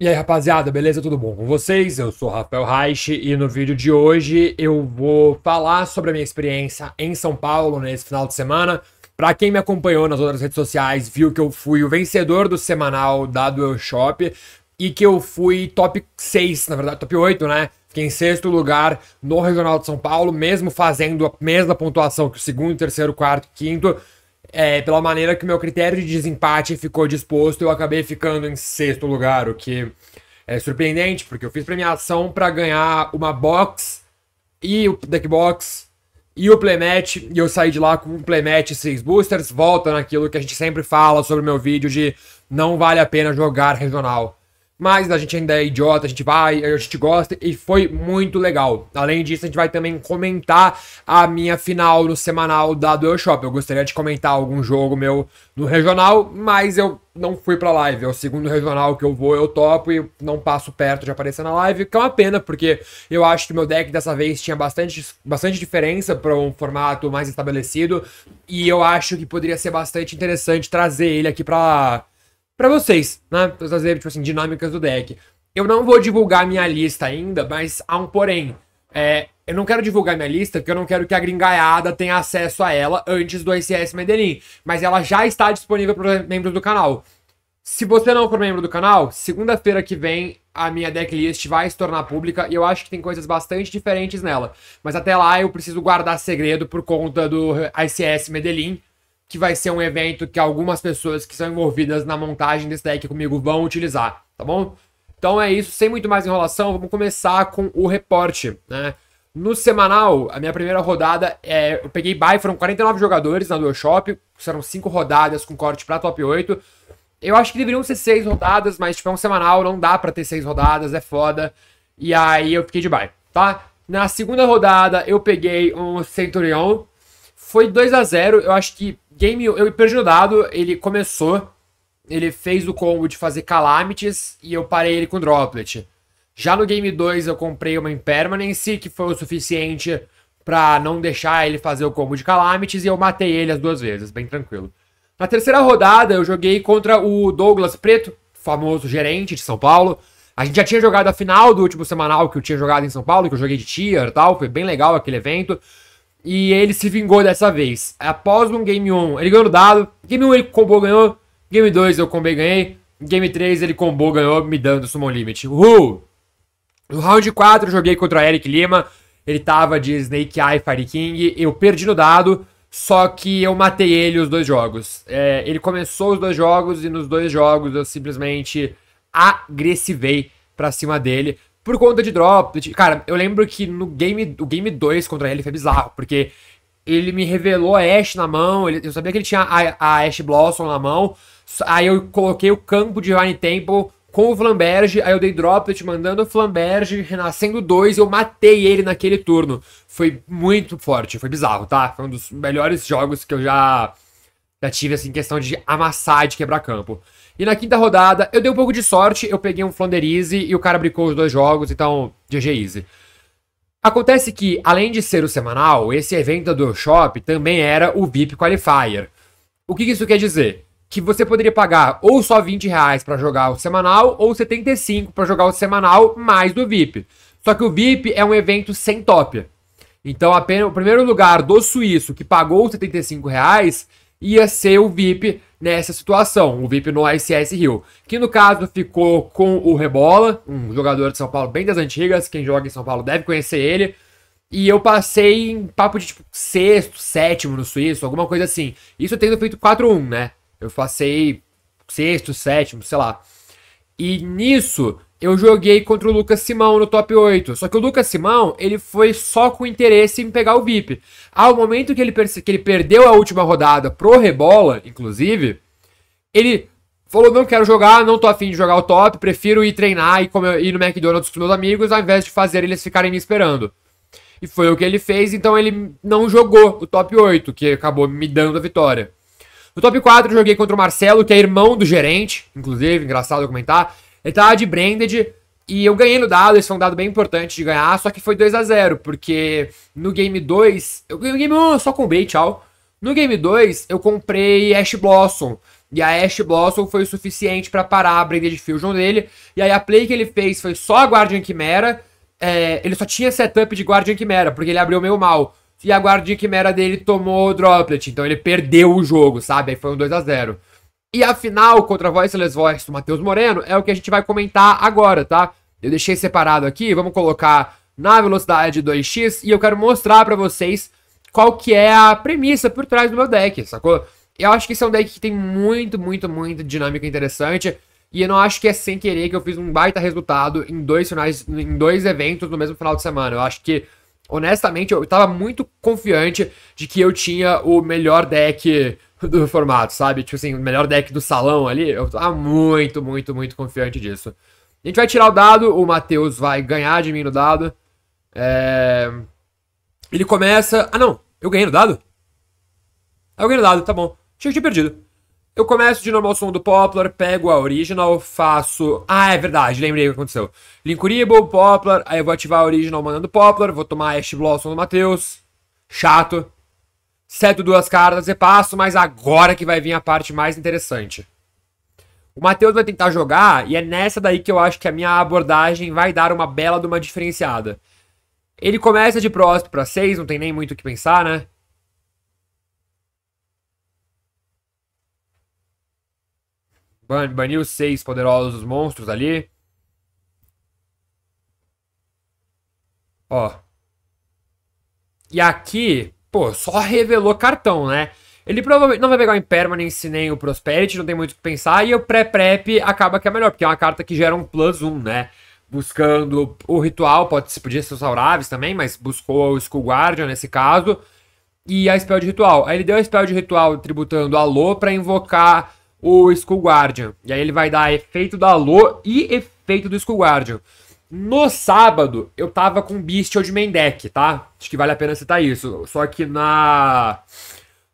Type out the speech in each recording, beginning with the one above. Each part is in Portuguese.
E aí, rapaziada, beleza? Tudo bom com vocês? Eu sou Rafael Reich e no vídeo de hoje eu vou falar sobre a minha experiência em São Paulo nesse final de semana. Para quem me acompanhou nas outras redes sociais, viu que eu fui o vencedor do semanal da Duel Shop e que eu fui top 6, na verdade, top 8, né? Fiquei em sexto lugar no Regional de São Paulo, mesmo fazendo a mesma pontuação que o segundo, terceiro, quarto, quinto é, pela maneira que o meu critério de desempate ficou disposto, eu acabei ficando em sexto lugar, o que é surpreendente, porque eu fiz premiação para ganhar uma box e o deck box e o playmatch, e eu saí de lá com um playmatch e seis boosters, volta naquilo que a gente sempre fala sobre o meu vídeo de não vale a pena jogar regional. Mas a gente ainda é idiota, a gente vai, a gente gosta e foi muito legal. Além disso, a gente vai também comentar a minha final no semanal da Duel Shop. Eu gostaria de comentar algum jogo meu no regional, mas eu não fui pra live. É o segundo regional que eu vou, eu topo e não passo perto de aparecer na live, que é uma pena, porque eu acho que meu deck dessa vez tinha bastante, bastante diferença para um formato mais estabelecido e eu acho que poderia ser bastante interessante trazer ele aqui pra para vocês, né? Pra fazer, tipo assim, dinâmicas do deck. Eu não vou divulgar minha lista ainda, mas há um porém. É, eu não quero divulgar minha lista porque eu não quero que a gringaiada tenha acesso a ela antes do ICS Medellín. Mas ela já está disponível para os membros do canal. Se você não for membro do canal, segunda-feira que vem a minha decklist vai se tornar pública e eu acho que tem coisas bastante diferentes nela. Mas até lá eu preciso guardar segredo por conta do ICS Medellín que vai ser um evento que algumas pessoas que são envolvidas na montagem desse deck comigo vão utilizar, tá bom? Então é isso, sem muito mais enrolação, vamos começar com o reporte, né? No semanal, a minha primeira rodada, é, eu peguei buy, foram 49 jogadores na Dual Shop, serão 5 rodadas com corte pra top 8. Eu acho que deveriam ser 6 rodadas, mas tipo, é um semanal, não dá pra ter 6 rodadas, é foda. E aí eu fiquei de buy, tá? Na segunda rodada, eu peguei um Centurion, foi 2 a 0 eu acho que game, eu perdi o dado, ele começou, ele fez o combo de fazer Calamities e eu parei ele com Droplet. Já no game 2 eu comprei uma Impermanence, que foi o suficiente para não deixar ele fazer o combo de Calamities e eu matei ele as duas vezes, bem tranquilo. Na terceira rodada eu joguei contra o Douglas Preto, famoso gerente de São Paulo. A gente já tinha jogado a final do último semanal que eu tinha jogado em São Paulo, que eu joguei de tier e tal, foi bem legal aquele evento. E ele se vingou dessa vez. Após um Game 1, ele ganhou no dado. Game 1 ele combou, ganhou. Game 2 eu combei, ganhei. Game 3 ele combou, ganhou, me dando Summon Limit. Uhul! No round 4 joguei contra Eric Lima. Ele tava de Snake Eye Fire King. Eu perdi no dado. Só que eu matei ele os dois jogos. É, ele começou os dois jogos e nos dois jogos eu simplesmente agressivei pra cima dele por conta de drop. Cara, eu lembro que no game, o game 2 contra ele foi bizarro, porque ele me revelou a Ash na mão, ele, eu sabia que ele tinha a, a Ash Blossom na mão, aí eu coloquei o campo de Divine Temple com o Flamberge, aí eu dei droplet mandando o Flamberge, renascendo dois, eu matei ele naquele turno. Foi muito forte, foi bizarro, tá? Foi um dos melhores jogos que eu já, já tive, assim, questão de amassar, de quebrar campo. E na quinta rodada, eu dei um pouco de sorte, eu peguei um Flanderize e o cara bricou os dois jogos, então GG Easy. Acontece que, além de ser o semanal, esse evento do Shop também era o VIP Qualifier. O que isso quer dizer? Que você poderia pagar ou só 20 reais para jogar o semanal ou 75 para jogar o semanal mais do VIP. Só que o VIP é um evento sem top. Então, apenas o primeiro lugar do suíço que pagou 75 reais ia ser o VIP nessa situação, o VIP no ICS Rio, que no caso ficou com o Rebola, um jogador de São Paulo bem das antigas, quem joga em São Paulo deve conhecer ele. E eu passei em papo de tipo sexto, sétimo no Suíço, alguma coisa assim. Isso tendo feito 4-1, né? Eu passei sexto, sétimo, sei lá. E nisso, eu joguei contra o Lucas Simão no top 8. Só que o Lucas Simão, ele foi só com interesse em pegar o VIP. Ao momento que ele, que ele perdeu a última rodada pro Rebola, inclusive, ele falou: Não quero jogar, não tô afim de jogar o top, prefiro ir treinar e comer, ir no McDonald's com meus amigos ao invés de fazer eles ficarem me esperando. E foi o que ele fez, então ele não jogou o top 8, que acabou me dando a vitória. No top 4 eu joguei contra o Marcelo, que é irmão do gerente, inclusive, engraçado comentar. Ele tava tá de branded e eu ganhei no dado, esse foi um dado bem importante de ganhar, só que foi 2 a 0 porque no game 2, eu ganhei no game 1 só com bait, tchau. No game 2, eu comprei Ash Blossom. E a Ash Blossom foi o suficiente para parar a Branded Fusion dele. E aí a play que ele fez foi só a Guardian Chimera. É, ele só tinha setup de Guardian Chimera, porque ele abriu meio mal. E a Guardian Chimera dele tomou Droplet, então ele perdeu o jogo, sabe? Aí foi um 2 a 0 e a final contra a Voiceless Voice do Matheus Moreno é o que a gente vai comentar agora, tá? Eu deixei separado aqui, vamos colocar na velocidade 2x e eu quero mostrar para vocês qual que é a premissa por trás do meu deck, sacou? Eu acho que esse é um deck que tem muito, muito, muito dinâmica interessante. E eu não acho que é sem querer que eu fiz um baita resultado em dois finais, em dois eventos no mesmo final de semana. Eu acho que, honestamente, eu tava muito confiante de que eu tinha o melhor deck do formato, sabe? Tipo assim, o melhor deck do salão ali. Eu tô ah, muito, muito, muito confiante disso. A gente vai tirar o dado, o Matheus vai ganhar de mim no dado. É... Ele começa. Ah, não! Eu ganhei no dado? Ah, eu ganhei no dado, tá bom. Tinha, que tinha perdido. Eu começo de normal som do Poplar, pego a original, faço. Ah, é verdade, lembrei o que aconteceu. Linkuribo, Poplar, aí eu vou ativar a original mandando Poplar, vou tomar Ash Blossom do Matheus. Chato. Seto duas cartas, passo, mas agora que vai vir a parte mais interessante. O Matheus vai tentar jogar, e é nessa daí que eu acho que a minha abordagem vai dar uma bela de uma diferenciada. Ele começa de próximo para 6, não tem nem muito o que pensar, né? Ban baniu seis poderosos monstros ali. Ó. E aqui, pô, só revelou cartão, né? Ele provavelmente não vai pegar o Impermanence nem o Prosperity, não tem muito o que pensar, e o Pré-Prep acaba que é melhor, porque é uma carta que gera um plus 1, né? Buscando o ritual, pode se podia ser o Auraves também, mas buscou o Skull Guardian nesse caso, e a spell de ritual. Aí ele deu a spell de ritual tributando a Lô para invocar o Skull Guardian. E aí ele vai dar efeito da Lô e efeito do Skull Guardian. No sábado, eu tava com Beast de main deck, tá? Acho que vale a pena citar isso. Só que na...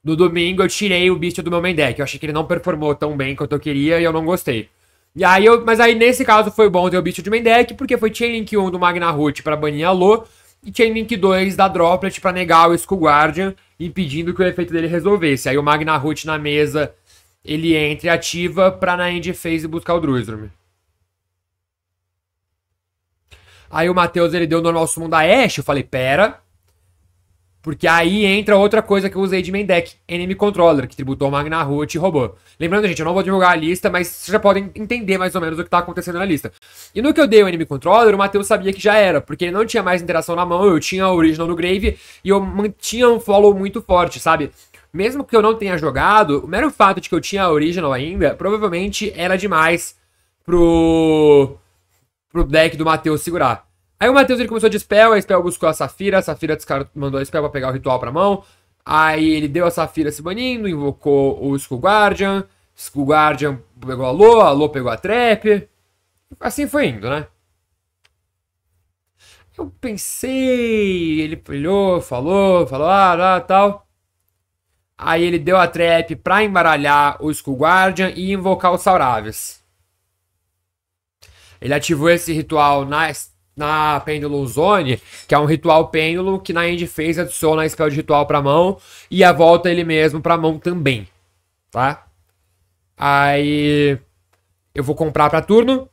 No domingo eu tirei o Beast do meu main deck. Eu achei que ele não performou tão bem quanto eu queria e eu não gostei. E aí eu... Mas aí nesse caso foi bom ter o Beast de main deck, porque foi Chain Link 1 do Magnarut pra banir a Lo e Chain Link 2 da Droplet pra negar o Skull Guardian, impedindo que o efeito dele resolvesse. Aí o Magnarut na mesa, ele entra e ativa pra na end phase buscar o Druidrum. Aí o Matheus ele deu o normal summon da Ashe. Eu falei, pera. Porque aí entra outra coisa que eu usei de main deck, Enemy Controller, que tributou Magna Root e roubou. Lembrando, gente, eu não vou divulgar a lista, mas vocês já podem entender mais ou menos o que tá acontecendo na lista. E no que eu dei o Enemy Controller, o Matheus sabia que já era, porque ele não tinha mais interação na mão, eu tinha a Original no Grave e eu mantinha um follow muito forte, sabe? Mesmo que eu não tenha jogado, o mero fato de que eu tinha a Original ainda, provavelmente era demais pro pro deck do Matheus segurar. Aí o Matheus ele começou de spell, a spell buscou a Safira, a Safira mandou a spell pra pegar o ritual pra mão. Aí ele deu a Safira se banindo, invocou o Skull Guardian, Skull Guardian pegou a Lô, a Lô pegou a Trap. Assim foi indo, né? Eu pensei, ele olhou, falou, falou, ah, ah, tal. Aí ele deu a trap pra embaralhar o Skull Guardian e invocar o Sauravis. Ele ativou esse ritual na, na Pendulum Zone, que é um ritual pêndulo que na end phase adiciona a spell de ritual pra mão e a volta ele mesmo pra mão também, tá? Aí eu vou comprar pra turno.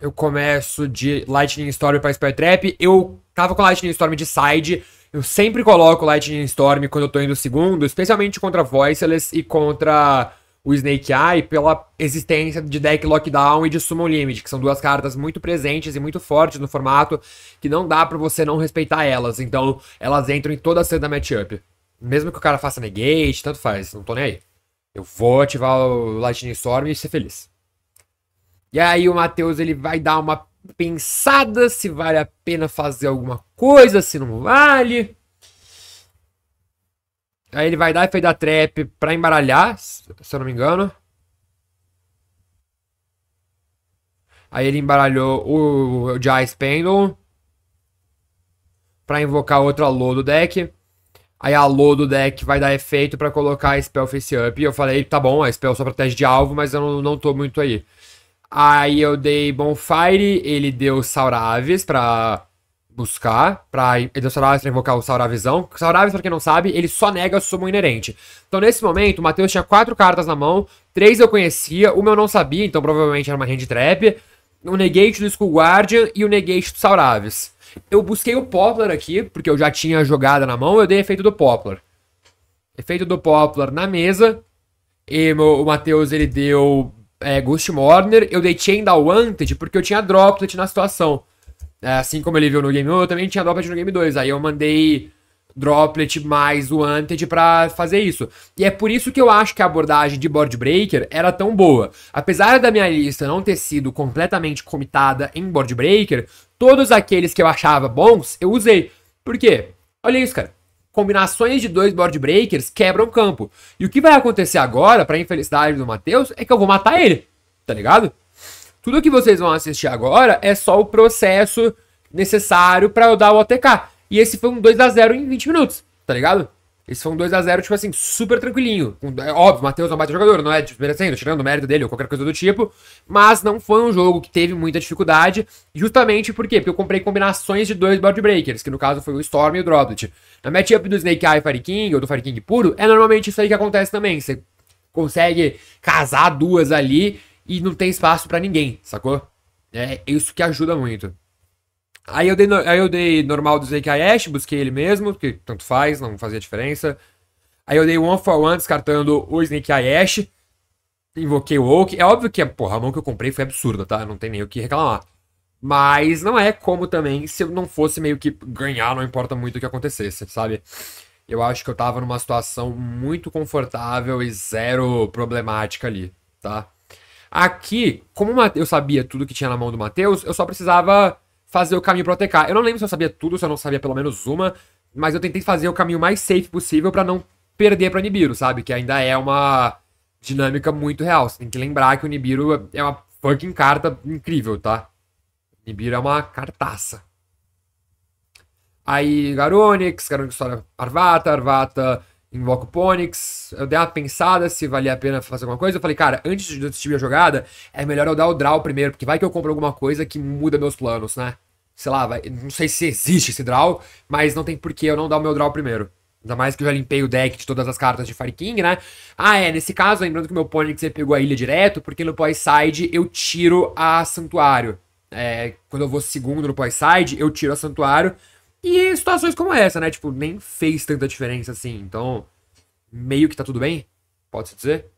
Eu começo de Lightning Storm pra Spell Trap. Eu tava com Lightning Storm de side. Eu sempre coloco Lightning Storm quando eu tô indo segundo, especialmente contra Voiceless e contra o Snake Eye pela existência de deck Lockdown e de Summon Limit, que são duas cartas muito presentes e muito fortes no formato, que não dá para você não respeitar elas. Então, elas entram em toda a cena da matchup. Mesmo que o cara faça negate, tanto faz, não tô nem aí. Eu vou ativar o Lightning Storm e ser feliz. E aí o Matheus ele vai dar uma pensada se vale a pena fazer alguma coisa, se não vale. Aí ele vai dar efeito da trap pra embaralhar, se eu não me engano. Aí ele embaralhou o, o Jai Spendle. Pra invocar outra Lô do deck. Aí a Lô do deck vai dar efeito para colocar a Spell Face Up. E eu falei, tá bom, a Spell só protege de alvo, mas eu não, não tô muito aí. Aí eu dei Bonfire, ele deu Sauraves pra buscar pra Eldorado é invocar o Sauravizão. O Sauravis, pra quem não sabe, ele só nega o sumo inerente. Então, nesse momento, o Matheus tinha quatro cartas na mão, três eu conhecia, uma eu não sabia, então provavelmente era uma hand trap, o Negate do Skull Guardian e o Negate do Sauravis. Eu busquei o Poplar aqui, porque eu já tinha jogada na mão, eu dei efeito do Poplar. Efeito do Poplar na mesa, e o Matheus ele deu é, Ghost Morner, eu dei Chain da Wanted porque eu tinha Droplet na situação. Assim como ele viu no Game 1, eu também tinha Droplet no Game 2. Aí eu mandei Droplet mais o Anted para fazer isso. E é por isso que eu acho que a abordagem de Board Breaker era tão boa. Apesar da minha lista não ter sido completamente comitada em Board Breaker, todos aqueles que eu achava bons, eu usei. Por quê? Olha isso, cara. Combinações de dois board breakers quebram o campo. E o que vai acontecer agora, pra infelicidade do Matheus, é que eu vou matar ele. Tá ligado? Tudo que vocês vão assistir agora é só o processo necessário para eu dar o OTK. E esse foi um 2 a 0 em 20 minutos, tá ligado? Esse foi um 2 a 0 tipo assim, super tranquilinho. É óbvio, Matheus é um baita jogador, não é desmerecendo, tirando o mérito dele ou qualquer coisa do tipo. Mas não foi um jogo que teve muita dificuldade, justamente por quê? Porque eu comprei combinações de dois board breakers, que no caso foi o Storm e o Droplet. Na matchup do Snake Eye Fire King, ou do Fire King puro, é normalmente isso aí que acontece também. Você consegue casar duas ali e não tem espaço para ninguém, sacou? É isso que ajuda muito. Aí eu dei, no, aí eu dei normal do Zekayesh, busquei ele mesmo, que tanto faz, não fazia diferença. Aí eu dei one for one, descartando o Snake Ash. Invoquei o Oak. É óbvio que porra, a mão que eu comprei foi absurda, tá? Não tem nem o que reclamar. Mas não é como também se eu não fosse meio que ganhar, não importa muito o que acontecesse, sabe? Eu acho que eu tava numa situação muito confortável e zero problemática ali, tá? Aqui, como eu sabia tudo que tinha na mão do Matheus, eu só precisava fazer o caminho pro ATK. Eu não lembro se eu sabia tudo, se eu não sabia pelo menos uma, mas eu tentei fazer o caminho mais safe possível para não perder pra Nibiru, sabe? Que ainda é uma dinâmica muito real. Você tem que lembrar que o Nibiru é uma fucking carta incrível, tá? Nibiru é uma cartaça. Aí Garonix, Garonix olha Arvata, Arvata invoco Ponix, eu dei uma pensada se valia a pena fazer alguma coisa. Eu falei, cara, antes de eu assistir a jogada, é melhor eu dar o draw primeiro, porque vai que eu compro alguma coisa que muda meus planos, né? Sei lá, vai, não sei se existe esse draw, mas não tem porquê eu não dar o meu draw primeiro. Ainda mais que eu já limpei o deck de todas as cartas de Fire King, né? Ah, é, nesse caso, lembrando que meu Ponix você pegou a ilha direto, porque no pós-side eu tiro a Santuário. É, quando eu vou segundo no pós-side, eu tiro a Santuário, e situações como essa, né? Tipo, nem fez tanta diferença assim. Então, meio que tá tudo bem, pode-se dizer.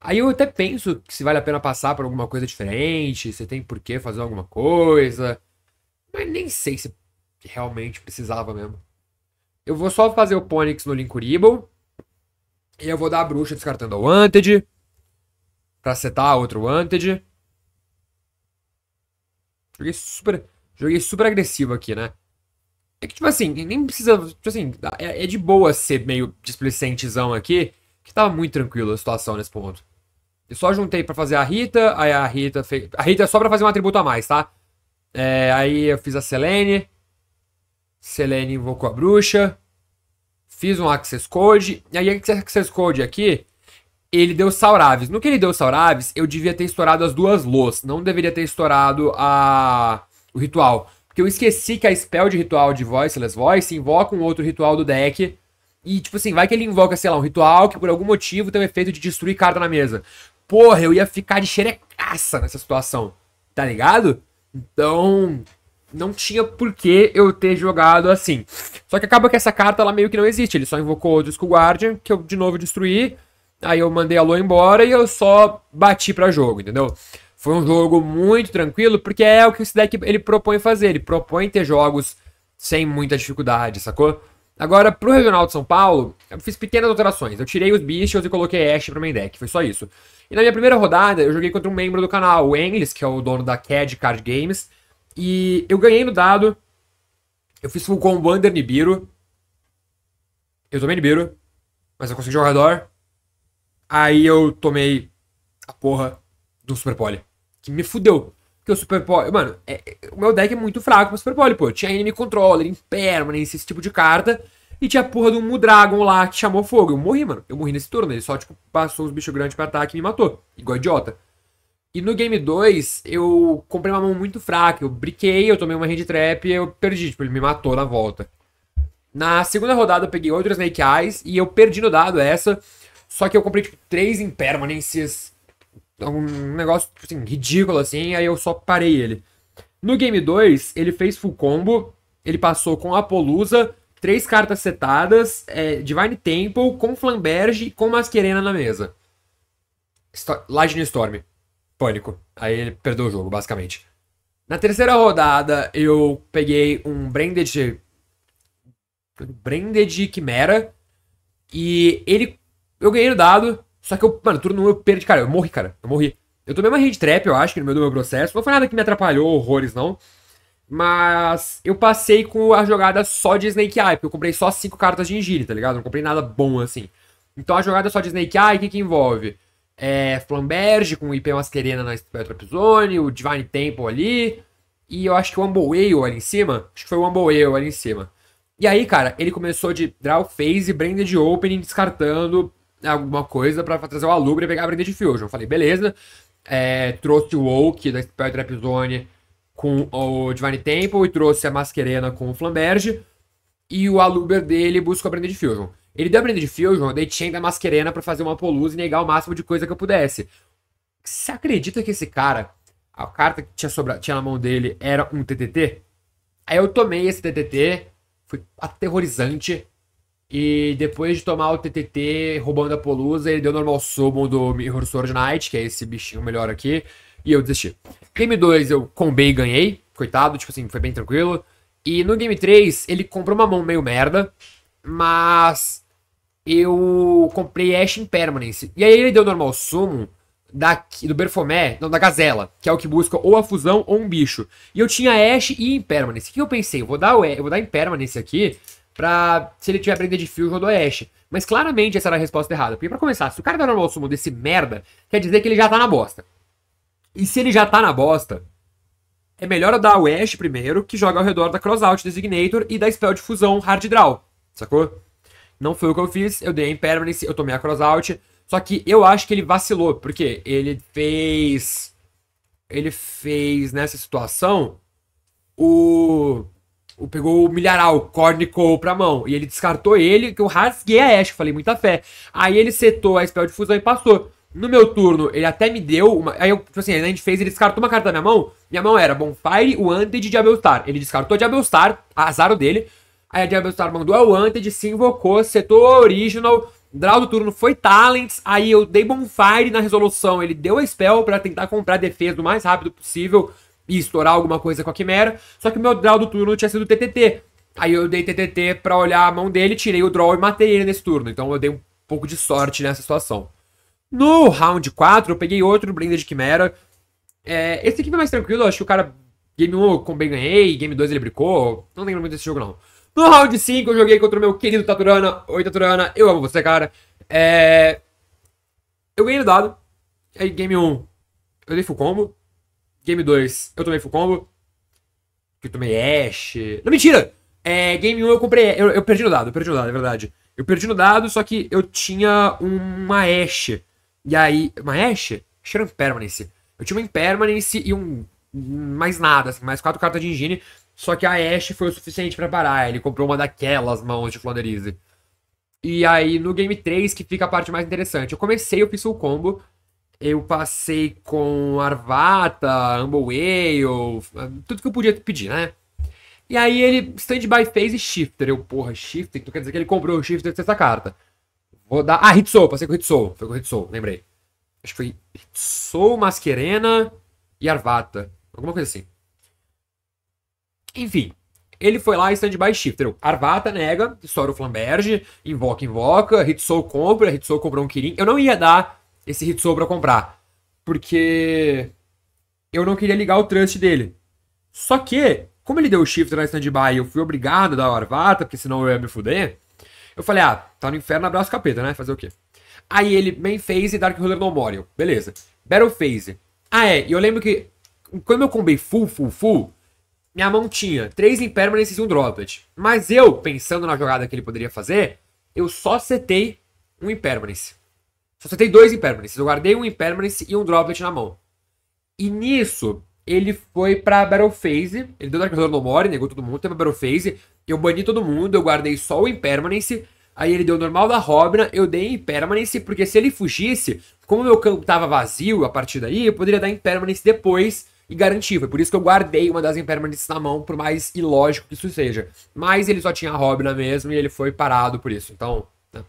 Aí eu até penso se vale a pena passar por alguma coisa diferente, se tem por que fazer alguma coisa. Mas nem sei se realmente precisava mesmo. Eu vou só fazer o Ponyx no Linkurible. E eu vou dar a bruxa descartando a Wanted. Pra setar outro Wanted. Joguei super. Joguei super agressivo aqui, né? É que, tipo assim, nem precisa. Tipo assim, é, é de boa ser meio displicentezão aqui, que tava tá muito tranquilo a situação nesse ponto. Eu só juntei para fazer a Rita, aí a Rita fez. A Rita é só pra fazer um atributo a mais, tá? É, aí eu fiz a Selene. Selene invocou a bruxa. Fiz um Access Code. E aí esse Access Code aqui, ele deu Sauraves. No que ele deu Sauraves, eu devia ter estourado as duas Lôs. Não deveria ter estourado a o ritual. Porque eu esqueci que a spell de ritual de Voiceless Voice invoca um outro ritual do deck. E, tipo assim, vai que ele invoca, sei lá, um ritual que por algum motivo tem o efeito de destruir carta na mesa. Porra, eu ia ficar de xerecaça nessa situação. Tá ligado? Então, não tinha por que eu ter jogado assim. Só que acaba que essa carta ela meio que não existe. Ele só invocou o Disco Guardian, que eu de novo destruí. Aí eu mandei a lua embora e eu só bati para jogo, entendeu? Foi um jogo muito tranquilo, porque é o que esse deck ele propõe fazer. Ele propõe ter jogos sem muita dificuldade, sacou? Agora, pro Regional de São Paulo, eu fiz pequenas alterações. Eu tirei os bichos e coloquei Ash pra main deck, foi só isso. E na minha primeira rodada, eu joguei contra um membro do canal, o Englis, que é o dono da CAD Card Games. E eu ganhei no dado. Eu fiz full combo under Nibiru. Eu tomei Nibiru, mas eu consegui jogador. Aí eu tomei a porra do Super que me fudeu. Porque o Super mano, é, é, o meu deck é muito fraco pro Super pô. tinha Enemy Controller, Impermanence, esse tipo de carta. E tinha a porra do Mudragon lá que chamou fogo. Eu morri, mano. Eu morri nesse turno. Ele só, tipo, passou os bichos grandes pra ataque e me matou. Igual idiota. E no game 2, eu comprei uma mão muito fraca. Eu briquei, eu tomei uma hand trap e eu perdi. Tipo, ele me matou na volta. Na segunda rodada, eu peguei outras Snake Eyes e eu perdi no dado essa. Só que eu comprei, tipo, três Impermanences um negócio tipo assim, ridículo assim, aí eu só parei ele. No game 2, ele fez full combo, ele passou com Apolusa, três cartas setadas, é, Divine Temple, com Flamberge e com Masquerena na mesa. Sto Lightning Storm. Pânico. Aí ele perdeu o jogo, basicamente. Na terceira rodada, eu peguei um Branded. Branded Chimera. E ele. Eu ganhei o dado. Só que eu, mano, turno 1 eu perdi. Cara, eu morri, cara. Eu morri. Eu tomei uma rede trap, eu acho, que no meio do meu processo. Não foi nada que me atrapalhou horrores, não. Mas eu passei com a jogada só de Snake Eye, porque eu comprei só cinco cartas de Engine, tá ligado? não comprei nada bom assim. Então a jogada só de Snake Eye, o que, que envolve? É, Flamberge com IP Mascherena na Trap Zone, o Divine Temple ali. E eu acho que o Humble Whale ali em cima. Acho que foi o Humble Whale ali em cima. E aí, cara, ele começou de draw phase, branded opening, descartando alguma coisa para trazer o Aluber e pegar a de Fusion. Eu falei, beleza. É, trouxe o Oak da Spell Trap Zone com o Divine Temple e trouxe a Masquerena com o Flamberge. E o Aluber dele buscou a Brindade Fusion. Ele deu a de Fusion, eu dei Chain da Masquerena para fazer uma Poluz e negar o máximo de coisa que eu pudesse. Você acredita que esse cara, a carta que tinha, sobra, tinha na mão dele era um TTT? Aí eu tomei esse TTT, foi aterrorizante. E depois de tomar o TTT roubando a Polusa, ele deu normal summon do Mirror Sword Knight, que é esse bichinho melhor aqui, e eu desisti. Game 2 eu combei e ganhei, coitado, tipo assim, foi bem tranquilo. E no game 3 ele comprou uma mão meio merda, mas eu comprei Ash Impermanence. E aí ele deu normal summon da, do Berfomé, não, da Gazela, que é o que busca ou a fusão ou um bicho. E eu tinha Ash e Impermanence. O que eu pensei? Eu vou dar, eu vou dar Impermanence aqui pra se ele tiver briga de fio ou do oeste. Mas claramente essa era a resposta errada. Porque para começar, se o cara tá nosso mundo desse merda, quer dizer que ele já tá na bosta. E se ele já tá na bosta, é melhor eu dar o Ash primeiro, que joga ao redor da Crossout Designator e da Spell de Fusão Hard Draw, sacou? Não foi o que eu fiz, eu dei a Impermanence, eu tomei a Crossout, só que eu acho que ele vacilou, porque ele fez... Ele fez nessa situação o pegou o milharal, cornicol pra mão. E ele descartou ele, que eu rasguei a Ashe, falei, muita fé. Aí ele setou a spell de fusão e passou. No meu turno, ele até me deu uma... Aí eu, tipo assim, a gente fez, ele descartou uma carta da minha mão. Minha mão era Bonfire, o Anted e Star. Ele descartou Diabelstar, azar dele. Aí a Star mandou o Anted, se invocou, setou a Original... Draw do turno foi Talents, aí eu dei Bonfire na resolução, ele deu a spell para tentar comprar defesa o mais rápido possível, e estourar alguma coisa com a Quimera. Só que o meu draw do turno tinha sido TTT. Aí eu dei TTT pra olhar a mão dele, tirei o draw e matei ele nesse turno. Então eu dei um pouco de sorte nessa situação. No round 4, eu peguei outro Blinded Quimera. É, esse aqui foi mais tranquilo, acho que o cara. Game 1 eu bem ganhei, Game 2 ele bricou. Não lembro muito desse jogo, não. No round 5 eu joguei contra o meu querido Taturana. Oi, Taturana, eu amo você, cara. É. Eu ganhei no dado. Aí, game 1, eu dei full combo. Game 2, eu tomei full combo. Que eu tomei Ash. Não, mentira! É, game 1 eu comprei. Eu, eu, perdi no dado, eu perdi no dado, é verdade. Eu perdi no dado, só que eu tinha uma Ash. E aí. Uma Ash? Acho que era um Permanence. Eu tinha uma Impermanence e um. Mais nada, assim, mais quatro cartas de engine. Só que a Ash foi o suficiente para parar. Ele comprou uma daquelas mãos de Flanderize. E aí, no game 3, que fica a parte mais interessante. Eu comecei, eu fiz o combo. Eu passei com Arvata, Humble Whale, tudo que eu podia pedir, né? E aí ele stand-by fez e shifter. Eu, porra, shifter? Então quer dizer que ele comprou o shifter dessa carta. Vou dar. Ah, Hitsou, passei com Hitsou. Foi com Hitsou, lembrei. Acho que foi Hitsou, Mascherena e Arvata. Alguma coisa assim. Enfim, ele foi lá e stand-by shifter. Arvata nega, estoura o Flamberge, invoca, invoca, Hitsou compra, Hitsou comprou um Kirin. Eu não ia dar esse Hitsou pra comprar. Porque eu não queria ligar o trust dele. Só que, como ele deu o shift na stand-by e eu fui obrigado a dar o Arvata, porque senão eu ia me fuder, eu falei, ah, tá no inferno, abraço capeta, né? Fazer o quê? Aí ele, Main Phase e Dark Ruler No Memorial. Beleza. Battle Phase. Ah, é, e eu lembro que quando eu combei full, full, full, minha mão tinha 3 Impermanences e um Droplet. Mas eu, pensando na jogada que ele poderia fazer, eu só setei um Impermanence. Só você tem dois impermanences. Eu guardei um Impermanence e um Droplet na mão. E nisso, ele foi pra Battle Phase. Ele deu Dark Horror no More, negou todo mundo, teve a Battle Phase. Eu bani todo mundo, eu guardei só o Impermanence. Aí ele deu normal da Robna, eu dei Impermanence, porque se ele fugisse, como meu campo tava vazio a partir daí, eu poderia dar Impermanence depois e garantir. Foi por isso que eu guardei uma das Impermanences na mão, por mais ilógico que isso seja. Mas ele só tinha a Robna mesmo e ele foi parado por isso. Então. Né?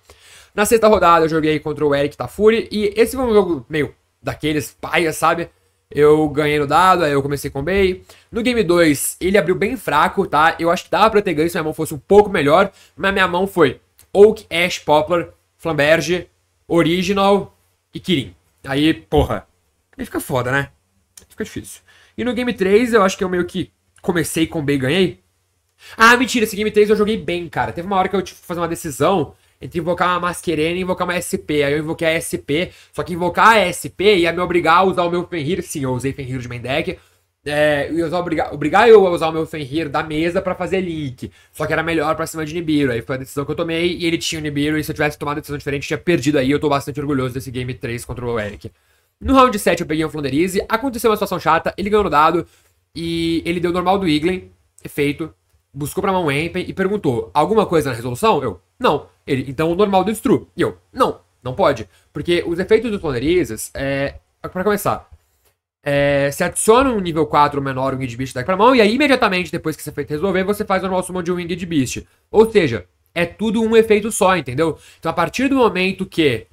Na sexta rodada eu joguei contra o Eric Tafuri e esse foi um jogo meio daqueles paias, sabe? Eu ganhei no dado, aí eu comecei com Bay. No game 2, ele abriu bem fraco, tá? Eu acho que dava pra ter ganho se minha mão fosse um pouco melhor, mas minha mão foi Oak, Ash, Poplar, Flamberge, Original e Kirin. Aí, porra, aí fica foda, né? Fica difícil. E no game 3, eu acho que eu meio que comecei com B e ganhei. Ah, mentira, esse game 3 eu joguei bem, cara. Teve uma hora que eu tive que fazer uma decisão entre invocar uma Masquerene e invocar uma SP. Aí eu invoquei a SP, só que invocar a SP ia me obrigar a usar o meu Fenrir. Sim, eu usei Fenrir de main deck. É, eu ia usar, obrigar, obrigar eu a usar o meu Fenrir da mesa para fazer link. Só que era melhor pra cima de Nibiru. Aí foi a decisão que eu tomei e ele tinha o Nibiru. E se eu tivesse tomado uma decisão diferente, tinha perdido aí. Eu tô bastante orgulhoso desse game 3 contra o Eric. No round 7 eu peguei um Flanderize. Aconteceu uma situação chata. Ele ganhou no dado. E ele deu normal do Iglen. Efeito. Buscou pra mão Empen e perguntou: Alguma coisa na resolução? Eu: Não. Ele, então o normal do true. E eu, não, não pode. Porque os efeitos dos ponerizes, é, para começar, é, se adiciona um nível 4 ou menor Winged Beast da mão, e aí imediatamente depois que esse efeito resolver, você faz o normal summon de um Winged Beast. Ou seja, é tudo um efeito só, entendeu? Então a partir do momento que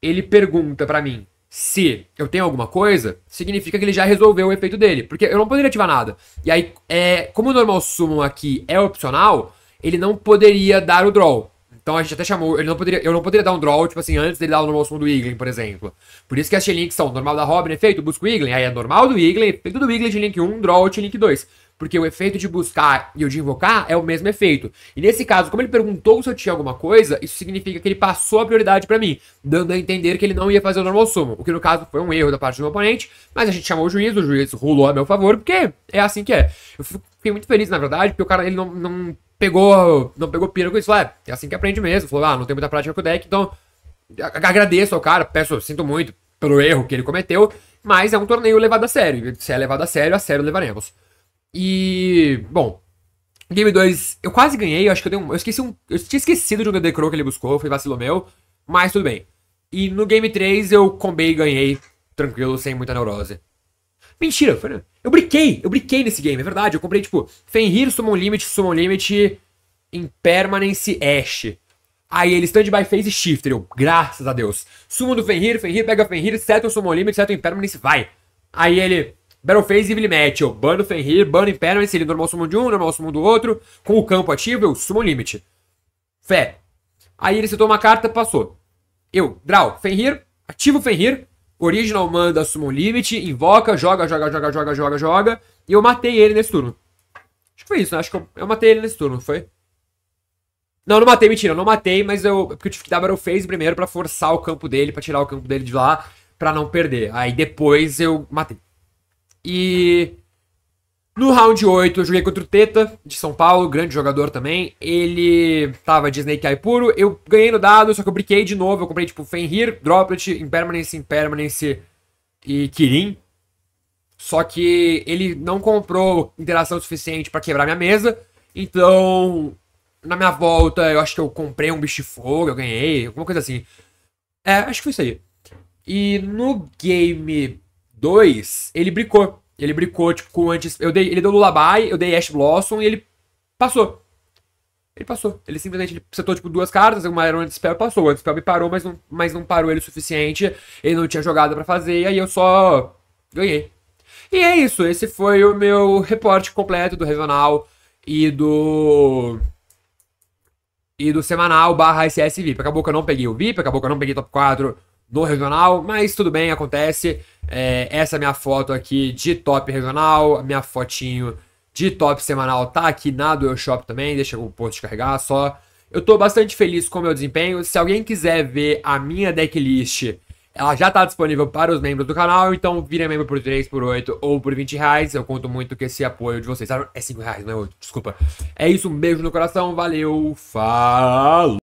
ele pergunta para mim se eu tenho alguma coisa, significa que ele já resolveu o efeito dele, porque eu não poderia ativar nada. E aí, é, como o normal summon aqui é opcional, ele não poderia dar o draw. Então a gente até chamou. Ele não poderia, eu não poderia dar um draw, tipo assim, antes dele dar o normal summon do Eaglin, por exemplo. Por isso que as Chainlink são normal da Robin, efeito, busca o Eaglin. Aí é normal do Eaglin, efeito do Eaglin, link 1, draw, link 2. Porque o efeito de buscar e o de invocar é o mesmo efeito. E nesse caso, como ele perguntou se eu tinha alguma coisa, isso significa que ele passou a prioridade para mim, dando a entender que ele não ia fazer o normal sumo. O que no caso foi um erro da parte do meu oponente, mas a gente chamou o juiz, o juiz rolou a meu favor, porque é assim que é. Eu fiquei muito feliz, na verdade, porque o cara ele não, não pegou, não pegou pira com isso. Falei, é, é assim que aprende mesmo. Falou, ah, não tem muita prática com o deck, então agradeço ao cara, peço, sinto muito pelo erro que ele cometeu, mas é um torneio levado a sério. Se é levado a sério, a sério levaremos. E, bom, Game 2, eu quase ganhei, eu acho que eu dei um, eu esqueci um, eu tinha esquecido de um DD Crow que ele buscou, foi vacilo meu, mas tudo bem. E no Game 3 eu combei e ganhei, tranquilo, sem muita neurose. Mentira, eu brinquei, eu brinquei nesse game, é verdade. Eu comprei, tipo, Fenrir, Summon Limit, Summon Limit, Impermanence, Ash. Aí ele stand-by e shifter, eu, graças a Deus. Sumo do Fenrir, Fenrir pega Fenrir, seta o Summon Limit, seta o Impermanence, vai. Aí ele, Battle Phase Evil Match, eu bano Fenrir, bano Impermanence, ele normal summon de um, normal summon do outro, com o campo ativo, eu Summon Limit. Fé. Aí ele citou uma carta, passou. Eu, Draw, Fenrir, ativo Fenrir, Original manda Summon Limit, invoca, joga, joga, joga, joga, joga, joga. E eu matei ele nesse turno. Acho que foi isso, né? Acho que eu, eu matei ele nesse turno, foi? Não, não matei, mentira, eu não matei, mas eu. Porque eu tive que dar Battle Phase primeiro pra forçar o campo dele, pra tirar o campo dele de lá, pra não perder. Aí depois eu matei. E. No round 8, eu joguei contra o Teta, de São Paulo, grande jogador também. Ele tava de Snake Eye puro. Eu ganhei no dado, só que eu briquei de novo. Eu comprei, tipo, Fenrir, Droplet, Impermanence, Impermanence e Kirin. Só que ele não comprou interação suficiente para quebrar minha mesa. Então, na minha volta, eu acho que eu comprei um bicho de fogo, eu ganhei, alguma coisa assim. É, acho que foi isso aí. E no game 2, ele bricou. Ele brincou, tipo, com antes. Eu dei, ele deu Lullaby, eu dei Ash Blossom e ele passou. Ele passou. Ele simplesmente ele setou, tipo, duas cartas, uma era um Antispell e passou. O Antispell me parou, mas não, mas não parou ele o suficiente. Ele não tinha jogada para fazer, e aí eu só ganhei. E é isso. Esse foi o meu reporte completo do regional e do. E do semanal barra SSVIP. Acabou que eu não peguei o VIP, acabou que eu não peguei top 4 no regional, mas tudo bem, acontece. É, essa é minha foto aqui de top regional, minha fotinho de top semanal tá aqui na Duel Shop também, deixa o post carregar só. Eu tô bastante feliz com o meu desempenho. Se alguém quiser ver a minha decklist, ela já tá disponível para os membros do canal, então vira membro por 3, por 8 ou por 20 reais. Eu conto muito com esse apoio de vocês. É 5 reais, não é 8, desculpa. É isso, um beijo no coração, valeu, falou!